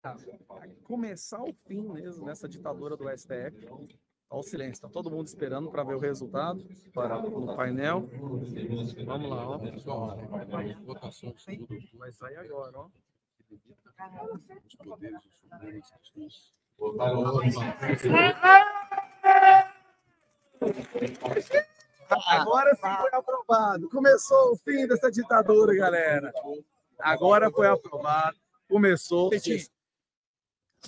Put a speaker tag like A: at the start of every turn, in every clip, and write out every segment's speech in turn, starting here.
A: Tá. começar o fim mesmo nessa ditadura do STF. Olha tá o silêncio, está todo mundo esperando para ver o resultado para, no painel. Vamos lá, ó. Vai sair agora, ó. Agora sim foi aprovado. Começou o fim dessa ditadura, galera. Agora foi aprovado. Começou.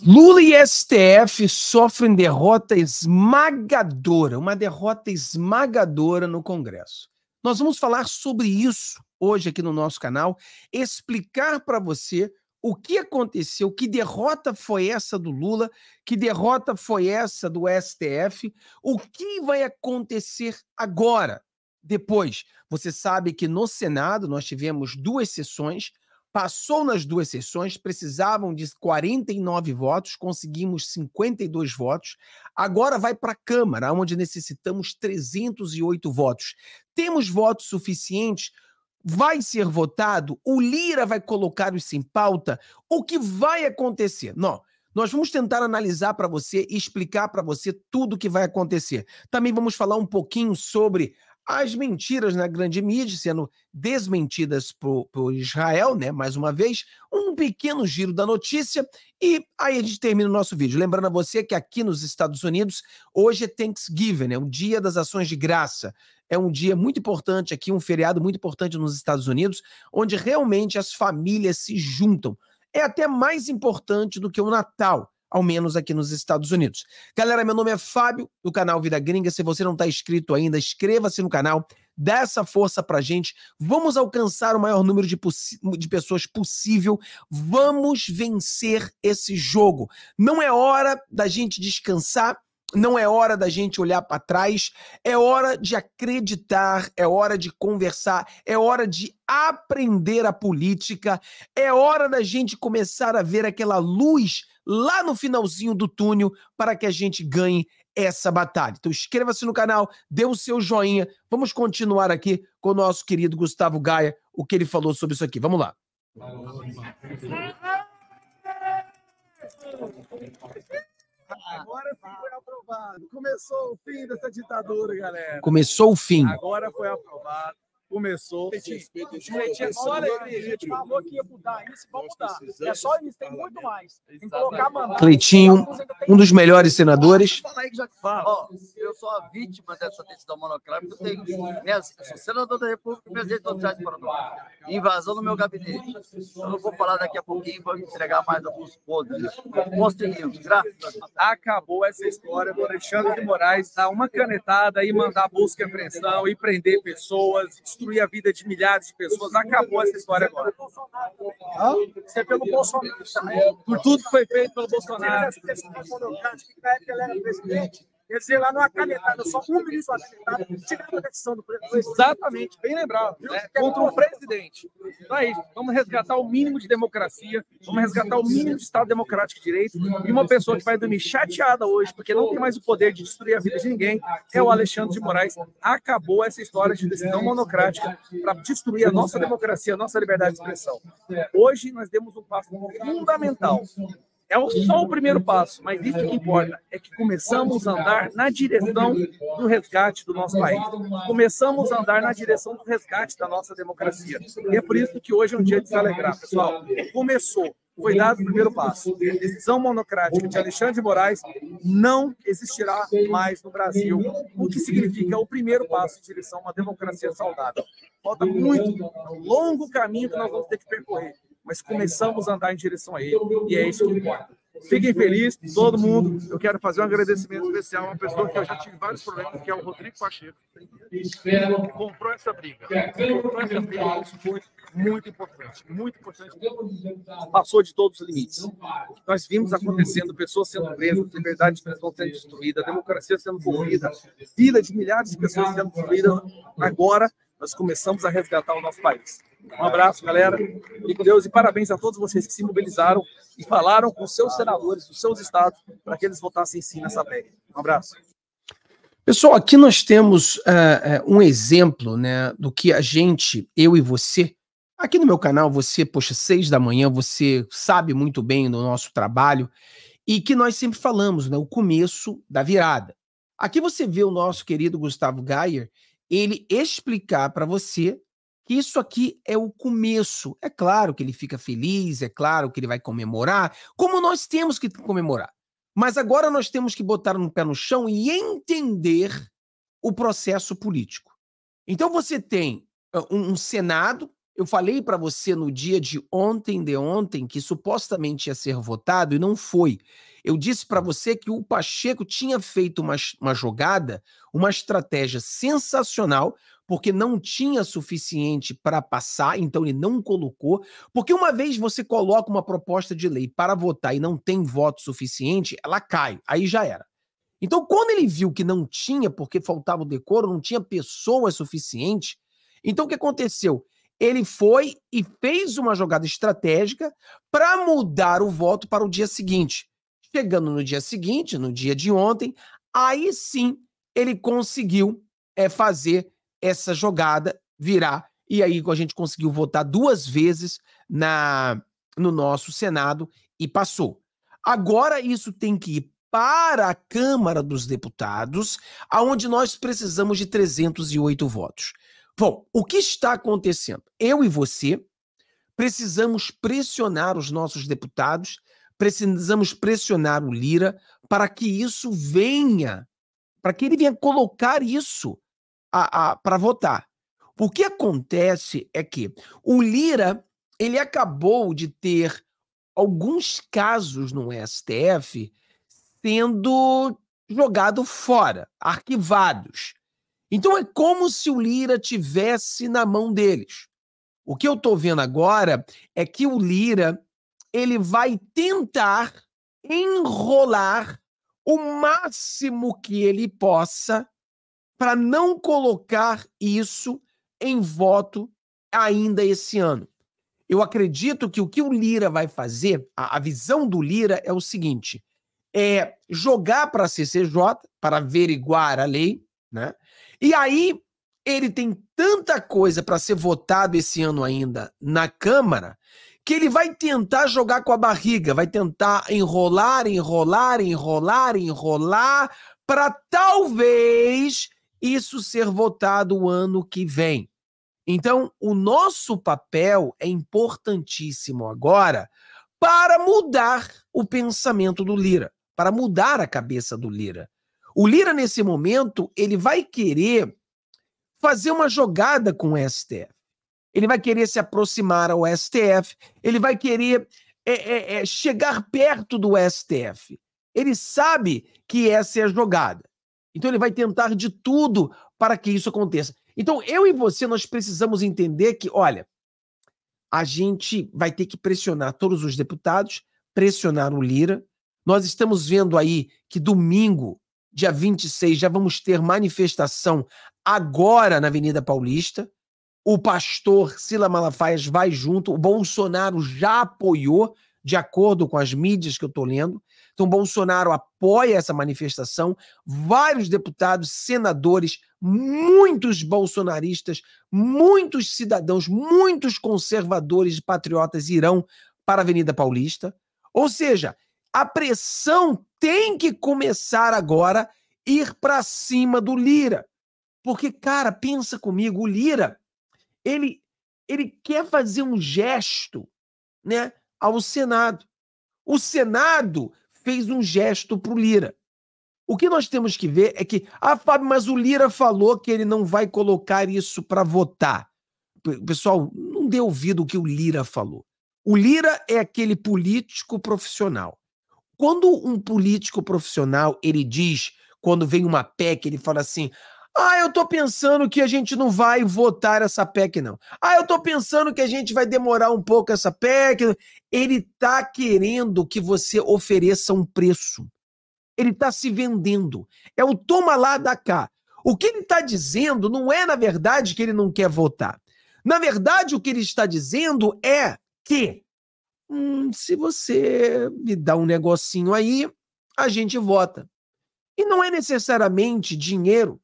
B: Lula e STF sofrem derrota esmagadora, uma derrota esmagadora no Congresso. Nós vamos falar sobre isso hoje aqui no nosso canal, explicar para você o que aconteceu, que derrota foi essa do Lula, que derrota foi essa do STF, o que vai acontecer agora, depois. Você sabe que no Senado nós tivemos duas sessões, Passou nas duas sessões, precisavam de 49 votos, conseguimos 52 votos. Agora vai para a Câmara, onde necessitamos 308 votos. Temos votos suficientes? Vai ser votado? O Lira vai colocar isso em pauta? O que vai acontecer? Não. Nós vamos tentar analisar para você e explicar para você tudo o que vai acontecer. Também vamos falar um pouquinho sobre as mentiras na grande mídia sendo desmentidas por, por Israel, né? Mais uma vez, um pequeno giro da notícia e aí a gente termina o nosso vídeo. Lembrando a você que aqui nos Estados Unidos hoje é Thanksgiving, é né, o dia das ações de graça é um dia muito importante aqui, um feriado muito importante nos Estados Unidos, onde realmente as famílias se juntam. É até mais importante do que o Natal, ao menos aqui nos Estados Unidos. Galera, meu nome é Fábio, do canal Vida Gringa. Se você não está inscrito ainda, inscreva-se no canal, dá essa força a gente. Vamos alcançar o maior número de, de pessoas possível. Vamos vencer esse jogo. Não é hora da gente descansar. Não é hora da gente olhar para trás, é hora de acreditar, é hora de conversar, é hora de aprender a política, é hora da gente começar a ver aquela luz lá no finalzinho do túnel para que a gente ganhe essa batalha. Então inscreva-se no canal, dê o seu joinha. Vamos continuar aqui com o nosso querido Gustavo Gaia, o que ele falou sobre isso aqui. Vamos lá.
A: Agora foi aprovado. Começou o fim dessa ditadura, galera. Começou o fim. Agora foi aprovado começou. A gente falou que ia mudar isso, vamos mudar. É só isso, tem muito mais. Tem que colocar mandato. Cleitinho, um dos melhores
B: senadores.
A: Fala aí que já fala. eu sou a vítima dessa decisão monocrática. Eu, tenho, eu sou senador da República e presidente do Trás para Invasão no meu gabinete. Eu não vou falar daqui a pouquinho, vou entregar mais alguns podres. graças Acabou essa história do Alexandre de Moraes dar uma canetada e mandar busca e apreensão e prender pessoas, destruir a vida de milhares de pessoas. Acabou essa história agora. Isso é pelo Bolsonaro também. Por tudo que foi feito pelo Bolsonaro. ele era presidente, Quer dizer, lá numa canetada, só um ministro canetada tirava a decisão do presidente. Exatamente, bem lembrado. Né? Contra o presidente. Então é isso. Vamos resgatar o mínimo de democracia, vamos resgatar o mínimo de Estado democrático de direito. E uma pessoa que vai dormir chateada hoje, porque não tem mais o poder de destruir a vida de ninguém, é o Alexandre de Moraes. Acabou essa história de decisão monocrática para destruir a nossa democracia, a nossa liberdade de expressão. Hoje nós demos um passo fundamental é só o primeiro passo, mas isso que importa é que começamos a andar na direção do resgate do nosso país. Começamos a andar na direção do resgate da nossa democracia. E é por isso que hoje é um dia de se alegrar, pessoal. Começou, foi dado o primeiro passo. A decisão monocrática de Alexandre de Moraes não existirá mais no Brasil, o que significa o primeiro passo em direção a uma democracia saudável. Falta muito, é um longo caminho que nós vamos ter que percorrer mas começamos a andar em direção a ele. Então, e é isso que importa. Fiquem felizes, todo mundo. Eu quero fazer um agradecimento especial a uma pessoa que eu já tive vários problemas, que é o Rodrigo Pacheco, que comprou essa briga. Comprou essa briga, foi muito importante, muito importante. Passou de todos os limites. Nós vimos acontecendo pessoas sendo presas, liberdade de expressão sendo destruída, democracia sendo corrida, vida de milhares de pessoas sendo destruídas. Agora, nós começamos a resgatar o nosso país. Um abraço, galera. E com Deus. E parabéns a todos vocês que se mobilizaram e falaram com seus senadores dos seus estados para que eles votassem sim nessa PEC. Um abraço.
B: Pessoal, aqui nós temos uh, um exemplo né, do que a gente, eu e você, aqui no meu canal, você, poxa, seis da manhã, você sabe muito bem do nosso trabalho e que nós sempre falamos, né, o começo da virada. Aqui você vê o nosso querido Gustavo Gayer ele explicar para você que isso aqui é o começo. É claro que ele fica feliz, é claro que ele vai comemorar, como nós temos que comemorar. Mas agora nós temos que botar um pé no chão e entender o processo político. Então você tem um, um Senado eu falei para você no dia de ontem de ontem que supostamente ia ser votado e não foi. Eu disse para você que o Pacheco tinha feito uma, uma jogada, uma estratégia sensacional, porque não tinha suficiente para passar, então ele não colocou. Porque uma vez você coloca uma proposta de lei para votar e não tem voto suficiente, ela cai, aí já era. Então, quando ele viu que não tinha, porque faltava o decoro, não tinha pessoas suficiente, então o que aconteceu? ele foi e fez uma jogada estratégica para mudar o voto para o dia seguinte. Chegando no dia seguinte, no dia de ontem, aí sim ele conseguiu é, fazer essa jogada virar. E aí a gente conseguiu votar duas vezes na no nosso Senado e passou. Agora isso tem que ir para a Câmara dos Deputados, aonde nós precisamos de 308 votos. Bom, o que está acontecendo? Eu e você precisamos pressionar os nossos deputados, precisamos pressionar o Lira para que isso venha, para que ele venha colocar isso para votar. O que acontece é que o Lira ele acabou de ter alguns casos no STF sendo jogado fora, arquivados. Então é como se o Lira tivesse na mão deles. O que eu estou vendo agora é que o Lira ele vai tentar enrolar o máximo que ele possa para não colocar isso em voto ainda esse ano. Eu acredito que o que o Lira vai fazer, a, a visão do Lira é o seguinte: é jogar para a CCJ para averiguar a lei, né? E aí ele tem tanta coisa para ser votado esse ano ainda na Câmara que ele vai tentar jogar com a barriga, vai tentar enrolar, enrolar, enrolar, enrolar para talvez isso ser votado o ano que vem. Então, o nosso papel é importantíssimo agora para mudar o pensamento do Lira, para mudar a cabeça do Lira. O Lira, nesse momento, ele vai querer fazer uma jogada com o STF. Ele vai querer se aproximar ao STF, ele vai querer é, é, é, chegar perto do STF. Ele sabe que essa é a jogada. Então ele vai tentar de tudo para que isso aconteça. Então eu e você nós precisamos entender que, olha, a gente vai ter que pressionar todos os deputados, pressionar o Lira. Nós estamos vendo aí que domingo dia 26, já vamos ter manifestação agora na Avenida Paulista. O pastor Sila Malafaia vai junto. O Bolsonaro já apoiou, de acordo com as mídias que eu estou lendo. Então, Bolsonaro apoia essa manifestação. Vários deputados, senadores, muitos bolsonaristas, muitos cidadãos, muitos conservadores e patriotas irão para a Avenida Paulista. Ou seja, a pressão tem que começar agora ir para cima do Lira. Porque, cara, pensa comigo, o Lira, ele, ele quer fazer um gesto né, ao Senado. O Senado fez um gesto para o Lira. O que nós temos que ver é que, ah, Fábio, mas o Lira falou que ele não vai colocar isso para votar. Pessoal, não dê ouvido o que o Lira falou. O Lira é aquele político profissional quando um político profissional, ele diz, quando vem uma PEC, ele fala assim: ah, eu tô pensando que a gente não vai votar essa PEC, não. Ah, eu tô pensando que a gente vai demorar um pouco essa PEC. Ele tá querendo que você ofereça um preço. Ele tá se vendendo. É o toma lá da cá. O que ele está dizendo não é, na verdade, que ele não quer votar. Na verdade, o que ele está dizendo é que hum, se você me dá um negocinho aí, a gente vota. E não é necessariamente dinheiro,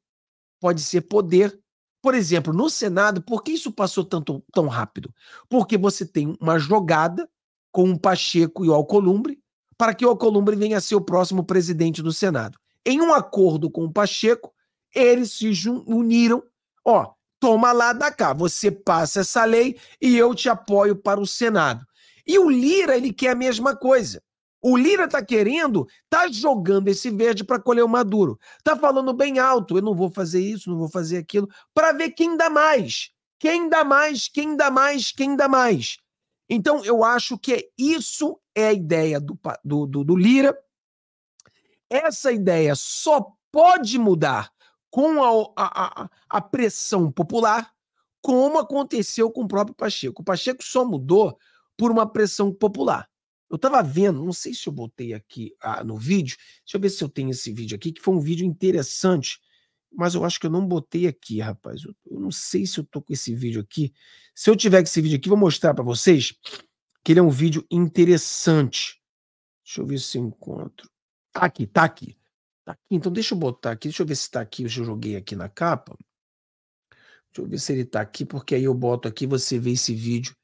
B: pode ser poder. Por exemplo, no Senado, por que isso passou tanto, tão rápido? Porque você tem uma jogada com o Pacheco e o Alcolumbre para que o Alcolumbre venha a ser o próximo presidente do Senado. Em um acordo com o Pacheco, eles se uniram. Ó, toma lá da cá, você passa essa lei e eu te apoio para o Senado. E o Lira, ele quer a mesma coisa. O Lira está querendo, está jogando esse verde para colher o Maduro. Está falando bem alto, eu não vou fazer isso, não vou fazer aquilo, para ver quem dá mais. Quem dá mais, quem dá mais, quem dá mais. Então, eu acho que é isso é a ideia do, do, do, do Lira. Essa ideia só pode mudar com a, a, a pressão popular, como aconteceu com o próprio Pacheco. O Pacheco só mudou por uma pressão popular. Eu estava vendo, não sei se eu botei aqui ah, no vídeo, deixa eu ver se eu tenho esse vídeo aqui, que foi um vídeo interessante, mas eu acho que eu não botei aqui, rapaz. Eu, eu não sei se eu tô com esse vídeo aqui. Se eu tiver esse vídeo aqui, vou mostrar para vocês que ele é um vídeo interessante. Deixa eu ver se eu encontro. Tá aqui, tá aqui. Tá aqui. Então deixa eu botar aqui, deixa eu ver se tá aqui, eu joguei aqui na capa. Deixa eu ver se ele tá aqui, porque aí eu boto aqui, você vê esse vídeo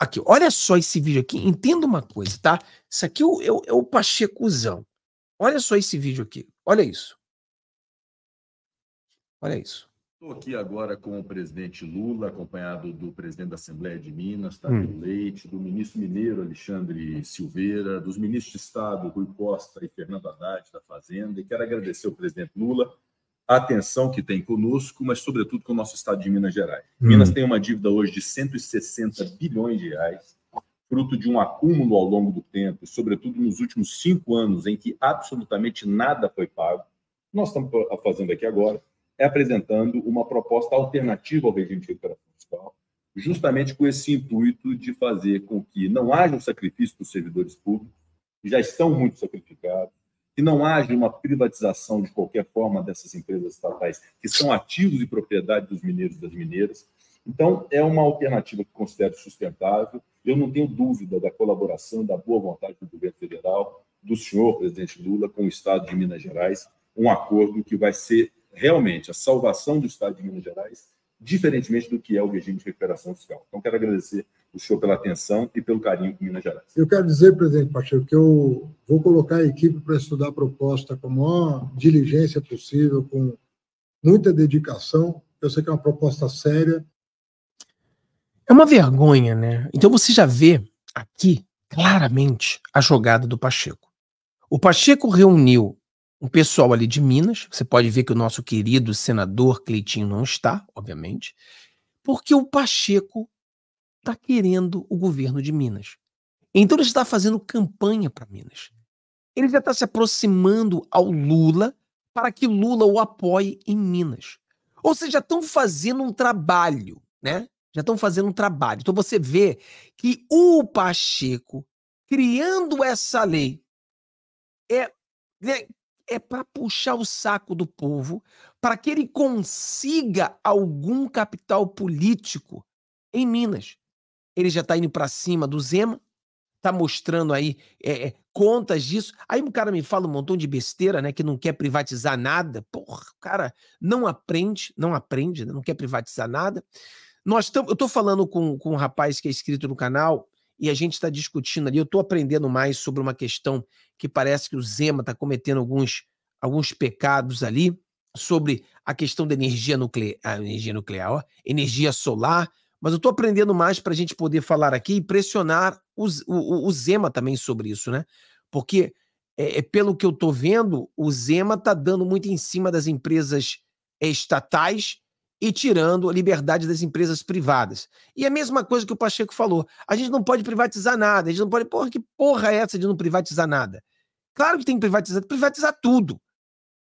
B: Aqui, olha só esse vídeo aqui, entenda uma coisa, tá? Isso aqui é o, é o, é o Pachecuzão. Olha só esse vídeo aqui, olha isso.
A: Olha isso.
C: Estou aqui agora com o presidente Lula, acompanhado do presidente da Assembleia de Minas, Tadeu tá? hum. Leite, do ministro mineiro Alexandre Silveira, dos ministros de Estado Rui Costa e Fernando Haddad da Fazenda. E quero agradecer ao presidente Lula a atenção que tem conosco, mas sobretudo com o nosso estado de Minas Gerais. Hum. Minas tem uma dívida hoje de 160 bilhões de reais, fruto de um acúmulo ao longo do tempo, sobretudo nos últimos cinco anos, em que absolutamente nada foi pago. Nós estamos fazendo aqui agora é apresentando uma proposta alternativa ao regime de recuperação fiscal, justamente com esse intuito de fazer com que não haja um sacrifício dos servidores públicos, que já estão muito sacrificados, que não haja uma privatização de qualquer forma dessas empresas estatais, que são ativos e propriedade dos mineiros e das mineiras. Então, é uma alternativa que considero sustentável. Eu não tenho dúvida da colaboração, da boa vontade do governo federal, do senhor presidente Lula com o Estado de Minas Gerais, um acordo que vai ser realmente a salvação do Estado de Minas Gerais, diferentemente do que é o regime de recuperação fiscal. Então, quero agradecer o senhor pela atenção e pelo carinho com Minas Gerais. Eu quero dizer, presidente Pacheco, que eu vou colocar a equipe para estudar a proposta com a maior diligência possível, com muita dedicação. Eu sei que é uma proposta séria.
B: É uma vergonha, né? Então você já vê aqui claramente a jogada do Pacheco. O Pacheco reuniu um pessoal ali de Minas. Você pode ver que o nosso querido senador Cleitinho não está, obviamente, porque o Pacheco está querendo o governo de Minas. Então ele está fazendo campanha para Minas. Ele já está se aproximando ao Lula para que Lula o apoie em Minas. Ou seja, já estão fazendo um trabalho, né? Já estão fazendo um trabalho. Então você vê que o Pacheco, criando essa lei, é, né, é, é para puxar o saco do povo, para que ele consiga algum capital político em Minas ele já tá indo para cima do Zema, tá mostrando aí é, é, contas disso. Aí o cara me fala um montão de besteira, né? Que não quer privatizar nada. Porra, o cara não aprende, não aprende, né, não quer privatizar nada. Nós tam, eu tô falando com, com um rapaz que é inscrito no canal e a gente está discutindo ali. Eu tô aprendendo mais sobre uma questão que parece que o Zema tá cometendo alguns, alguns pecados ali sobre a questão da energia nuclear, energia nuclear, energia solar mas eu estou aprendendo mais para a gente poder falar aqui e pressionar o, o, Zema também sobre isso, né? Porque, é, é pelo que eu estou vendo, o Zema está dando muito em cima das empresas estatais e tirando a liberdade das empresas privadas. E a mesma coisa que o Pacheco falou: a gente não pode privatizar nada, a gente não pode. Porra, que porra é essa de não privatizar nada? Claro que tem que privatizar, privatizar tudo.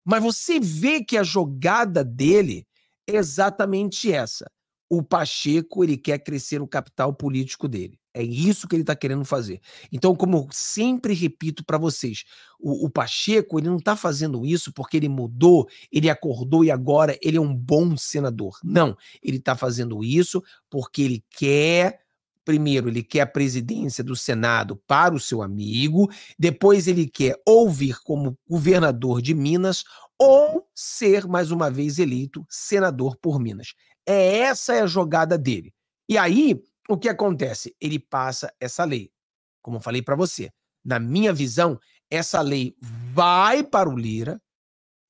B: Mas você vê que a jogada dele é exatamente essa o Pacheco ele quer crescer o capital político dele. É isso que ele está querendo fazer. Então, como eu sempre repito para vocês, o, o, Pacheco ele não está fazendo isso porque ele mudou, ele acordou e agora ele é um bom senador. Não, ele está fazendo isso porque ele quer. Primeiro, ele quer a presidência do Senado para o seu amigo, depois, ele quer ouvir como governador de Minas ou ser, mais uma vez, eleito senador por Minas. É essa é a jogada dele. E aí, o que acontece? Ele passa essa lei. Como eu falei para você, na minha visão, essa lei vai para o Lira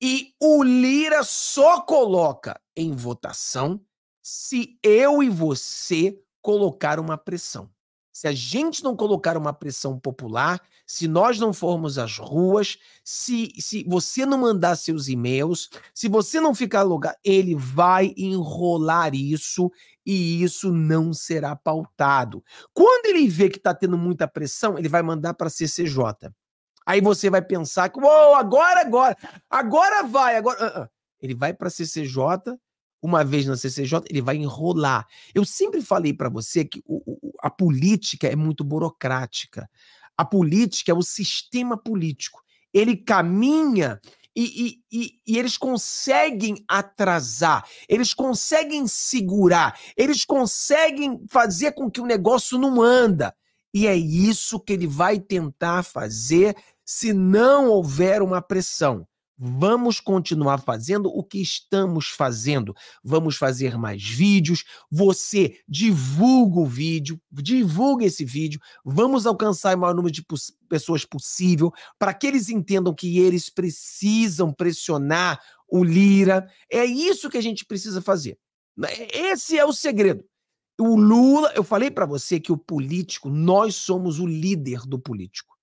B: e o Lira só coloca em votação se eu e você colocar uma pressão se a gente não colocar uma pressão popular, se nós não formos às ruas, se, se você não mandar seus e-mails, se você não ficar lugar, ele vai enrolar isso e isso não será pautado. Quando ele vê que está tendo muita pressão, ele vai mandar para a CCJ. Aí você vai pensar que, oh, agora, agora, agora vai, agora. Uh -uh. Ele vai para a CCJ, uma vez na CCJ, ele vai enrolar. Eu sempre falei para você que o, o, a política é muito burocrática. A política é o sistema político. Ele caminha e, e, e, e, eles conseguem atrasar, eles conseguem segurar, eles conseguem fazer com que o negócio não anda. E é isso que ele vai tentar fazer se não houver uma pressão. Vamos continuar fazendo o que estamos fazendo. Vamos fazer mais vídeos. Você divulga o vídeo, divulga esse vídeo. Vamos alcançar o maior número de pessoas possível para que eles entendam que eles precisam pressionar o Lira. É isso que a gente precisa fazer. Né, é, esse é o segredo. O Lula, eu falei para você que o político, nós somos o líder do político.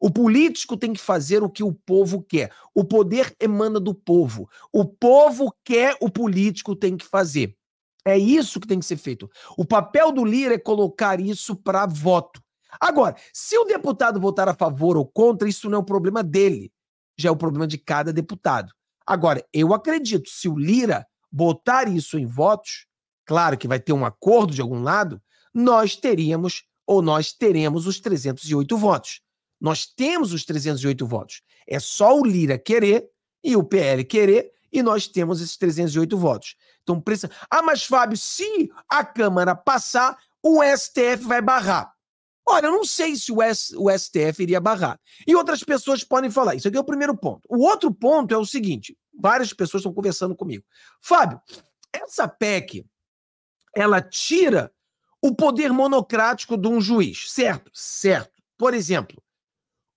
B: O político tem que fazer o que o povo quer. O poder emana do povo. O povo quer, o político tem que fazer. É isso que tem que ser feito. O papel do líder é colocar isso para voto. Agora, se o deputado votar a favor ou contra, isso não é o problema dele. Já é o problema de cada deputado. Agora, eu acredito, se o Lira botar isso em votos, claro que vai ter um acordo de algum lado, nós teríamos ou nós teremos os 308 votos. Nós temos os 308 votos. É só o Lira querer e o PL querer e nós temos esses 308 votos. Então, precisa... Ah, mas Fábio, se a Câmara passar, o STF vai barrar. Olha, eu não sei se o, S, o STF iria barrar. E outras pessoas podem falar. Isso aqui é o primeiro ponto. O outro ponto é o seguinte: várias pessoas estão conversando comigo. Fábio, essa PEC ela tira o poder monocrático de um juiz, certo? Certo. Por exemplo,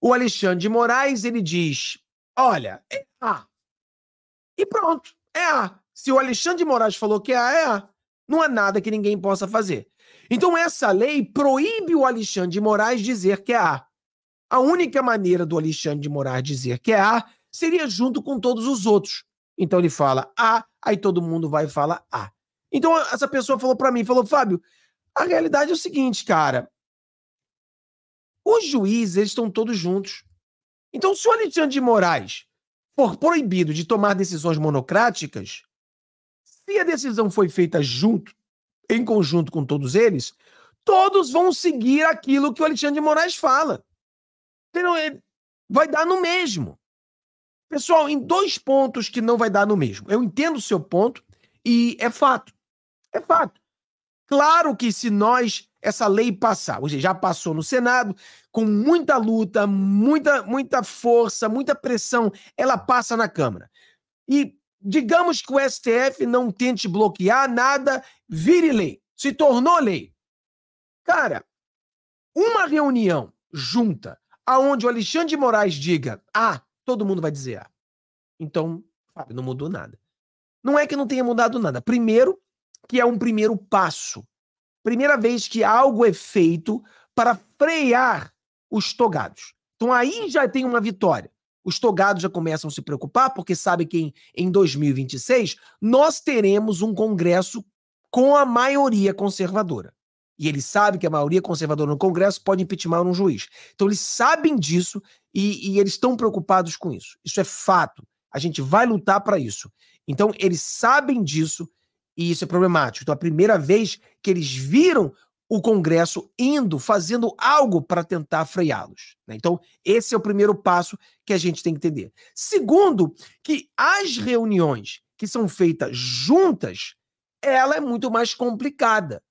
B: o Alexandre de Moraes ele diz: olha, é A. E pronto, é A. Se o Alexandre de Moraes falou que é A, é A. Não há nada que ninguém possa fazer. Então, essa lei proíbe o Alexandre de Moraes dizer que é A. A única maneira do Alexandre de Moraes dizer que é A seria junto com todos os outros. Então, ele fala A, aí todo mundo vai e fala A. Então, essa pessoa falou para mim, falou, Fábio, a realidade é o seguinte, cara, os juízes, eles estão todos juntos. Então, se o Alexandre de Moraes for proibido de tomar decisões monocráticas, se a decisão foi feita junto, em conjunto com todos eles, todos vão seguir aquilo que o Alexandre de Moraes fala. Entendeu? Vai dar no mesmo. Pessoal, em dois pontos que não vai dar no mesmo. Eu entendo o seu ponto e é fato. É fato. Claro que se nós essa lei passar. Ou seja, já passou no Senado, com muita luta, muita, muita força, muita pressão, ela passa na Câmara. E digamos que o STF não tente bloquear nada, vire lei, se tornou lei. Cara, uma reunião junta aonde o Alexandre de Moraes diga A, ah, todo mundo vai dizer A. Ah. Então, Fábio, não mudou nada. Não é que não tenha mudado nada. Primeiro, que é um primeiro passo primeira vez que algo é feito para frear os togados. Então aí já tem uma vitória. Os togados já começam a se preocupar, porque sabe que em, em 2026 nós teremos um Congresso com a maioria conservadora. E eles sabem que a maioria conservadora no Congresso pode impeachment um juiz. Então eles sabem disso e, e eles estão preocupados com isso. Isso é fato. A gente vai lutar para isso. Então eles sabem disso e isso é problemático. Então, a primeira vez que eles viram o Congresso indo, fazendo algo para tentar freá-los. Né? Então, esse é o primeiro passo que a gente tem que entender. Segundo, que as reuniões que são feitas juntas, ela é muito mais complicada.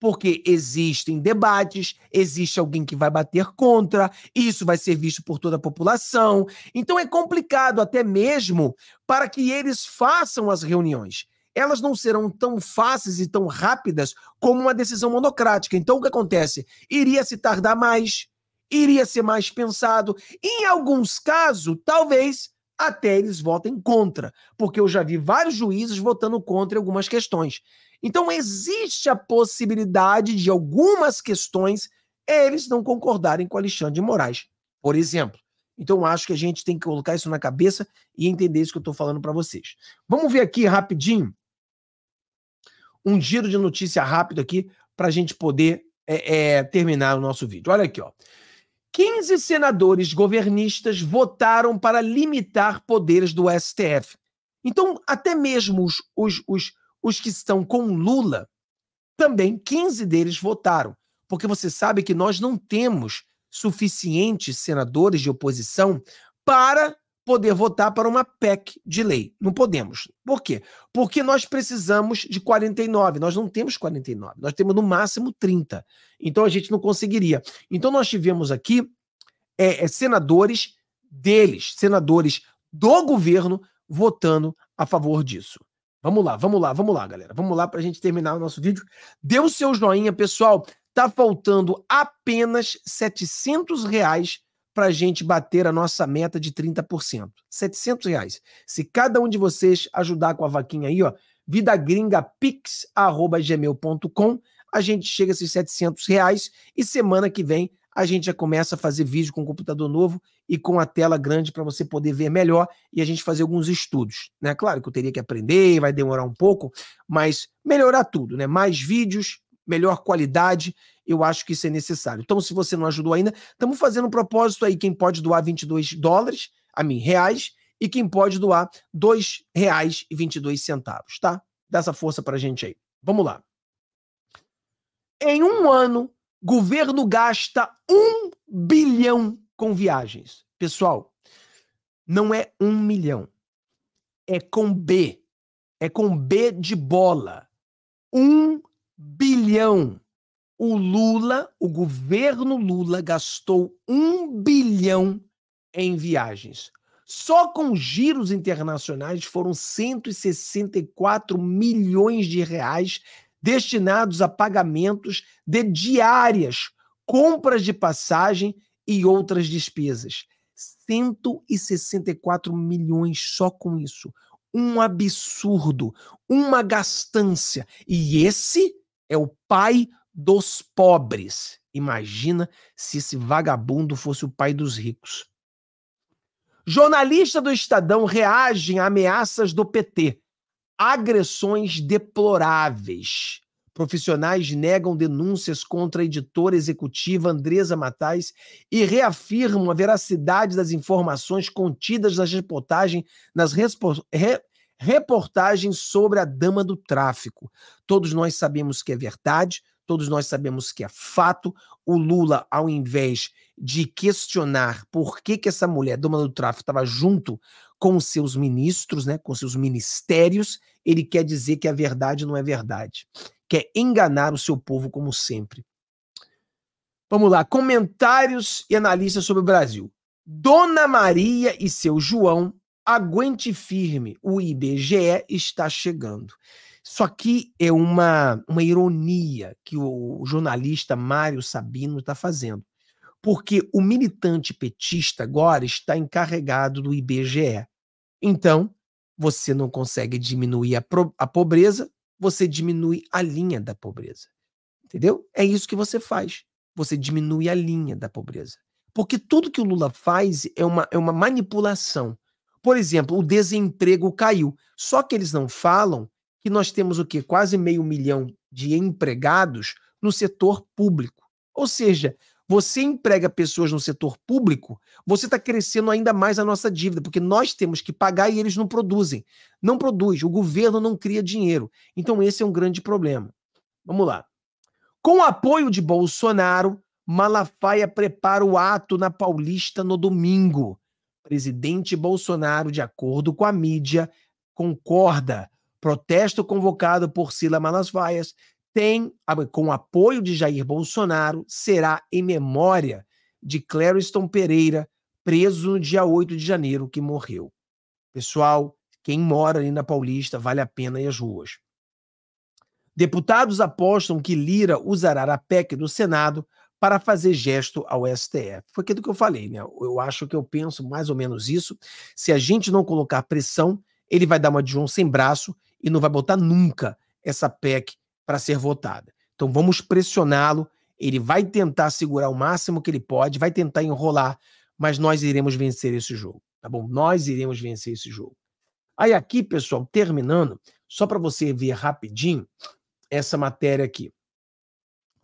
B: Porque existem debates, existe alguém que vai bater contra, isso vai ser visto por toda a população. Então é complicado até mesmo para que eles façam as reuniões elas não serão tão fáceis e tão rápidas como uma decisão monocrática. Então, o que acontece? Iria se tardar mais, iria ser mais pensado. Em alguns casos, talvez até eles votem contra, porque eu já vi vários juízes votando contra algumas questões. Então, existe a possibilidade de algumas questões eles não concordarem com Alexandre de Moraes, por exemplo. Então, acho que a gente tem que colocar isso na cabeça e entender isso que eu estou falando para vocês. Vamos ver aqui rapidinho um giro de notícia rápido aqui para a gente poder é, é, terminar o nosso vídeo. Olha aqui, ó. 15 senadores governistas votaram para limitar poderes do STF. Então, até mesmo os, os, os, os que estão com Lula, também 15 deles votaram. Porque você sabe que nós não temos suficientes senadores de oposição para poder votar para uma PEC de lei. Não podemos. Por quê? Porque nós precisamos de 49. Nós não temos 49. Nós temos no máximo 30. Então a gente não conseguiria. Então nós tivemos aqui é, é, senadores deles, senadores do governo, votando a favor disso. Vamos lá, vamos lá, vamos lá, galera. Vamos lá para a gente terminar o nosso vídeo. Dê o seu joinha, pessoal. Tá faltando apenas 700 reais para a gente bater a nossa meta de 30%. 700 reais. Se cada um de vocês ajudar com a vaquinha aí, ó, vidagringapix.gmail.com, a gente chega a esses 700 reais e semana que vem a gente já começa a fazer vídeo com o computador novo e com a tela grande para você poder ver melhor e a gente fazer alguns estudos, né? Claro que eu teria que aprender, vai demorar um pouco, mas melhorar tudo, né? Mais vídeos, melhor qualidade. Eu acho que isso é necessário. Então, se você não ajudou ainda, estamos fazendo um propósito aí. Quem pode doar 22 dólares, a mim, reais, e quem pode doar R$ 2,22, tá? Dá essa força a gente aí. Vamos lá. Em um ano, governo gasta um bilhão com viagens. Pessoal, não é um milhão. É com B. É com B de bola. Um bilhão bilhão. O Lula, o governo Lula, gastou um bilhão em viagens. Só com giros internacionais foram 164 milhões de reais destinados a pagamentos de diárias, compras de passagem e outras despesas. 164 milhões só com isso. Um absurdo, uma gastância. E esse é o pai dos pobres. Imagina se esse vagabundo fosse o pai dos ricos. Jornalista do Estadão reagem a ameaças do PT. Agressões deploráveis. Profissionais negam denúncias contra a editora executiva Andresa Matais e reafirmam a veracidade das informações contidas nas reportagens, nas, reportagem sobre a dama do tráfico. Todos nós sabemos que é verdade, todos nós sabemos que é fato. O Lula, ao invés de questionar por que, que essa mulher, dama do tráfico, estava junto com seus ministros, né, com seus ministérios, ele quer dizer que a verdade não é verdade. Quer enganar o seu povo, como sempre. Vamos lá, comentários e analistas sobre o Brasil. Dona Maria e seu João Aguente firme, o IBGE está chegando. Isso aqui é uma, uma ironia que o jornalista Mário Sabino está fazendo, porque o militante petista agora está encarregado do IBGE. Então, você não consegue diminuir a, pro, a pobreza, você diminui a linha da pobreza. Entendeu? É isso que você faz. Você diminui a linha da pobreza. Porque tudo que o Lula faz é uma, é uma manipulação. Por exemplo, o desemprego caiu. Só que eles não falam que nós temos o quê? Quase meio milhão de empregados no setor público. Ou seja, você emprega pessoas no setor público, você está crescendo ainda mais a nossa dívida, porque nós temos que pagar e eles não produzem. Não produz, o governo não cria dinheiro. Então, esse é um grande problema. Vamos lá. Com o apoio de Bolsonaro, Malafaia prepara o ato na Paulista no domingo. Presidente Bolsonaro, de acordo com a mídia, concorda. Protesto convocado por Sila Malasvaias tem, com apoio de Jair Bolsonaro, será em memória de Clériston Pereira, preso no dia 8 de janeiro, que morreu. Pessoal, quem mora ali na Paulista, vale a pena ir às ruas. Deputados apostam que Lira usará a PEC do Senado para fazer gesto ao STF. Foi aquilo que eu falei, né? Eu acho que eu penso mais ou menos isso. Se a gente não colocar pressão, ele vai dar uma de João sem braço e não vai botar nunca essa PEC para ser votada. Então vamos pressioná-lo. Ele vai tentar segurar o máximo que ele pode, vai tentar enrolar, mas nós iremos vencer esse jogo, tá bom? Nós iremos vencer esse jogo. Aí aqui, pessoal, terminando, só para você ver rapidinho essa matéria aqui.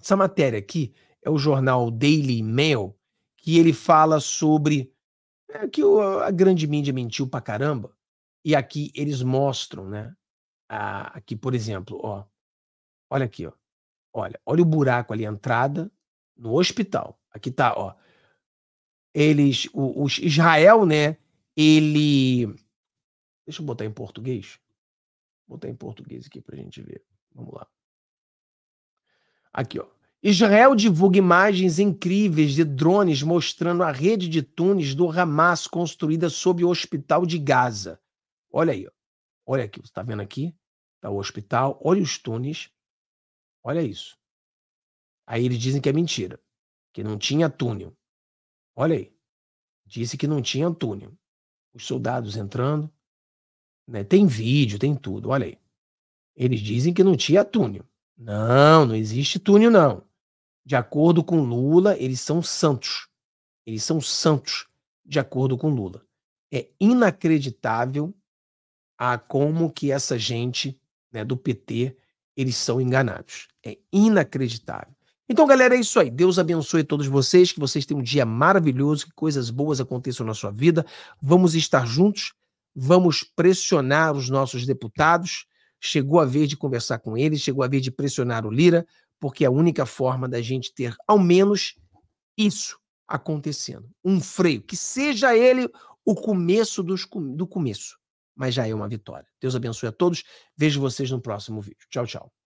B: Essa matéria aqui é o jornal Daily Mail, que ele fala sobre é, que o, a grande mídia mentiu pra caramba. E aqui eles mostram, né? A, aqui, por exemplo, ó. Olha aqui, ó. Olha, olha o buraco ali, a entrada no hospital. Aqui tá, ó. Eles, o, o Israel, né? Ele, deixa eu botar em português. Vou botar em português aqui pra gente ver. Vamos lá. Aqui, ó. Israel divulga imagens incríveis de drones mostrando a rede de túneis do Hamas construída sob o hospital de Gaza. Olha aí, olha aqui, você está vendo aqui? Está o hospital, olha os túneis, olha isso. Aí eles dizem que é mentira, que não tinha túnel. Olha aí, disse que não tinha túnel. Os soldados entrando, né? tem vídeo, tem tudo, olha aí. Eles dizem que não tinha túnel. Não, não existe túnel não. De acordo com Lula, eles são santos. Eles são santos, de acordo com Lula. É inacreditável a como que essa gente né, do PT eles são enganados. É inacreditável. Então, galera, é isso aí. Deus abençoe todos vocês, que vocês tenham um dia maravilhoso, que coisas boas aconteçam na sua vida. Vamos estar juntos, vamos pressionar os nossos deputados. Chegou a vez de conversar com eles, chegou a vez de pressionar o Lira, porque é a única forma da gente ter, ao menos, isso acontecendo. Um freio, que seja ele o começo dos, do começo, mas já é uma vitória. Deus abençoe a todos. Vejo vocês no próximo vídeo. Tchau, tchau.